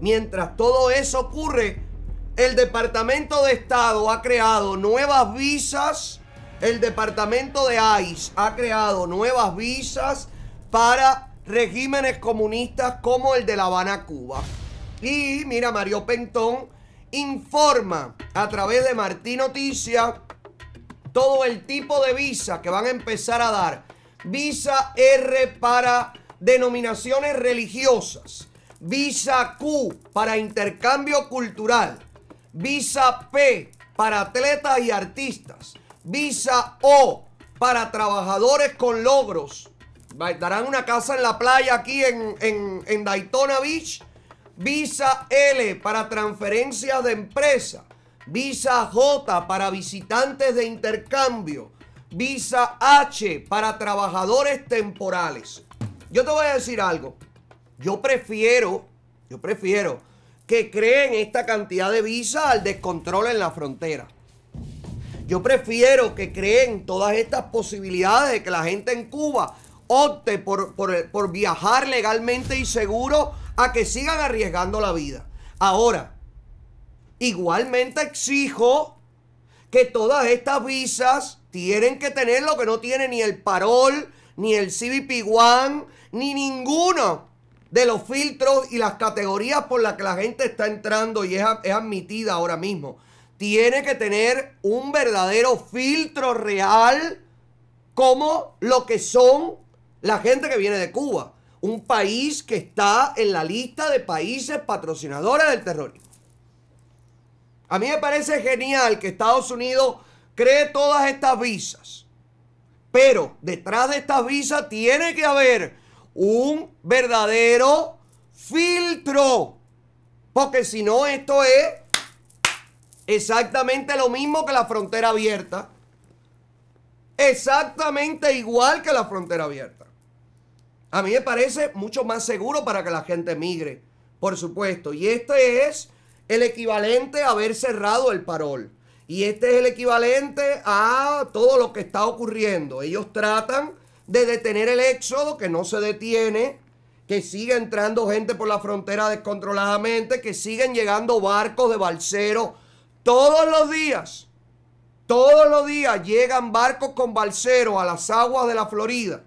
Mientras todo eso ocurre, el Departamento de Estado ha creado nuevas visas, el Departamento de ICE ha creado nuevas visas para regímenes comunistas como el de La Habana, Cuba. Y mira, Mario Pentón informa a través de Martín Noticia todo el tipo de visa que van a empezar a dar. Visa R para denominaciones religiosas. Visa Q para intercambio cultural. Visa P para atletas y artistas. Visa O para trabajadores con logros. Darán una casa en la playa aquí en, Daytona Beach. Visa L para transferencias de empresa. Visa J para visitantes de intercambio. Visa H para trabajadores temporales. Yo te voy a decir algo. Yo prefiero, yo prefiero que creen esta cantidad de visas al descontrol en la frontera. Yo prefiero que creen todas estas posibilidades de que la gente en Cuba opte por, viajar legalmente y seguro a que sigan arriesgando la vida. Ahora, igualmente exijo que todas estas visas tienen que tener lo que no tiene ni el parol, ni el CBP One, ni ninguno de los filtros y las categorías por las que la gente está entrando y es, admitida ahora mismo. Tiene que tener un verdadero filtro real como lo que son la gente que viene de Cuba. Un país que está en la lista de países patrocinadores del terrorismo. A mí me parece genial que Estados Unidos cree todas estas visas. Pero detrás de estas visas tiene que haber un verdadero filtro. Porque si no, esto es exactamente lo mismo que la frontera abierta. Exactamente igual que la frontera abierta. A mí me parece mucho más seguro para que la gente migre, por supuesto. Y este es el equivalente a haber cerrado el parol. Y este es el equivalente a todo lo que está ocurriendo. Ellos tratan de detener el éxodo que no se detiene, que sigue entrando gente por la frontera descontroladamente, que siguen llegando barcos de balseros todos los días. Todos los días llegan barcos con balseros a las aguas de la Florida.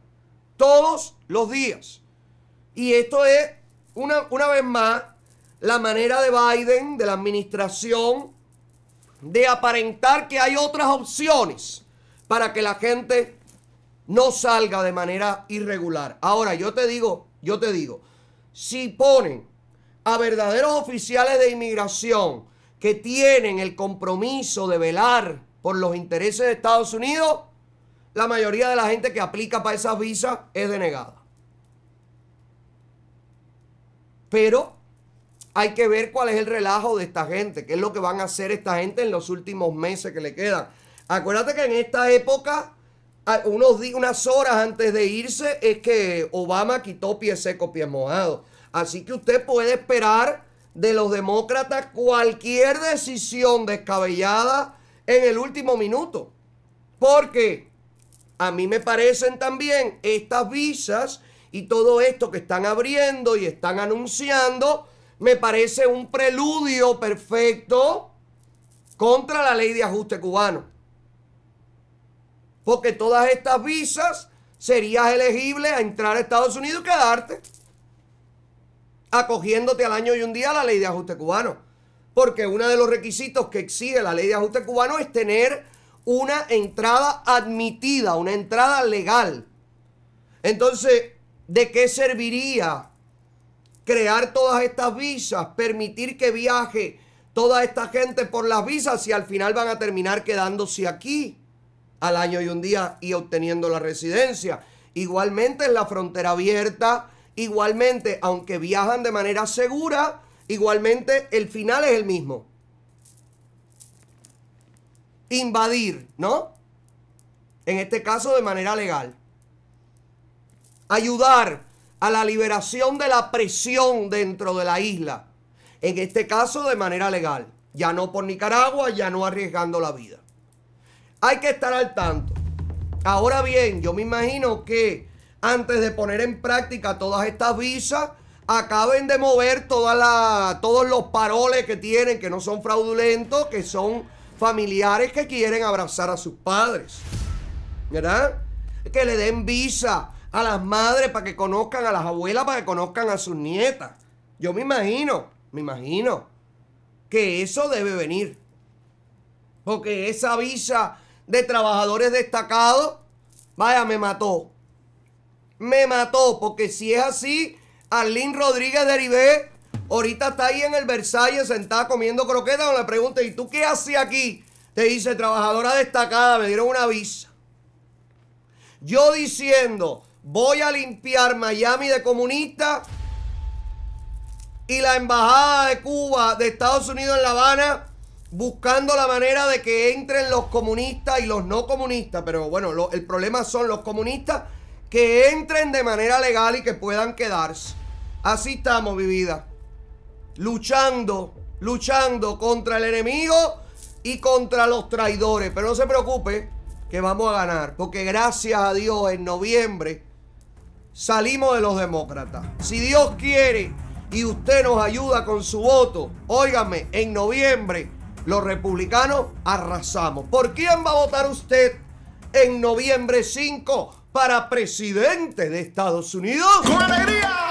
Todos los días. Y esto es, una, una vez más, la manera de Biden, de la administración, de aparentar que hay otras opciones para que la gente no salga de manera irregular. Ahora, yo te digo, yo te digo, si ponen a verdaderos oficiales de inmigración que tienen el compromiso de velar por los intereses de Estados Unidos, la mayoría de la gente que aplica para esas visas es denegada. Pero hay que ver cuál es el relajo de esta gente, qué es lo que van a hacer esta gente en los últimos meses que le quedan. Acuérdate que en esta época Ah, unos días, unas horas antes de irse es que Obama quitó pie seco pie mojado Así que usted puede esperar de los demócratas cualquier decisión descabellada en el último minuto. Porque a mí me parecen también estas visas y todo esto que están abriendo y están anunciando, me parece un preludio perfecto contra la ley de ajuste cubano. Porque todas estas visas serías elegible a entrar a Estados Unidos y quedarte. Acogiéndote al año y un día a la ley de ajuste cubano. Porque uno de los requisitos que exige la ley de ajuste cubano es tener una entrada admitida, una entrada legal. Entonces, ¿de qué serviría crear todas estas visas, permitir que viaje toda esta gente por las visas si al final van a terminar quedándose aquí? al año y un día y obteniendo la residencia. Igualmente en la frontera abierta, igualmente aunque viajan de manera segura, igualmente el final es el mismo. Invadir, ¿no? En este caso de manera legal. Ayudar a la liberación de la presión dentro de la isla. En este caso de manera legal. Ya no por Nicaragua, ya no arriesgando la vida. Hay que estar al tanto. Ahora bien, yo me imagino que antes de poner en práctica todas estas visas, acaben de mover toda la, todos los paroles que tienen, que no son fraudulentos, que son familiares que quieren abrazar a sus padres. ¿Verdad? Que le den visa a las madres para que conozcan a las abuelas, para que conozcan a sus nietas. Yo me imagino, me imagino que eso debe venir. Porque esa visa de trabajadores destacados, vaya, me mató. Me mató, porque si es así, ...Arlene Rodríguez de Deribé ahorita está ahí en el Versalles sentada comiendo croquetas, pregunta, ¿y tú qué haces aquí? Te dice, trabajadora destacada, me dieron una visa. Yo diciendo, voy a limpiar Miami de comunistas y la embajada de Cuba, de Estados Unidos en La Habana, buscando la manera de que entren los comunistas y los no comunistas, pero bueno, el problema son los comunistas que entren de manera legal y que puedan quedarse. Así estamos, mi vida. Luchando, luchando contra el enemigo y contra los traidores. Pero no se preocupe que vamos a ganar, porque gracias a Dios en noviembre salimos de los demócratas. Si Dios quiere y usted nos ayuda con su voto, óigame, en noviembre los republicanos arrasamos. ¿Por quién va a votar usted en noviembre 5 para presidente de Estados Unidos? ¡Con alegría!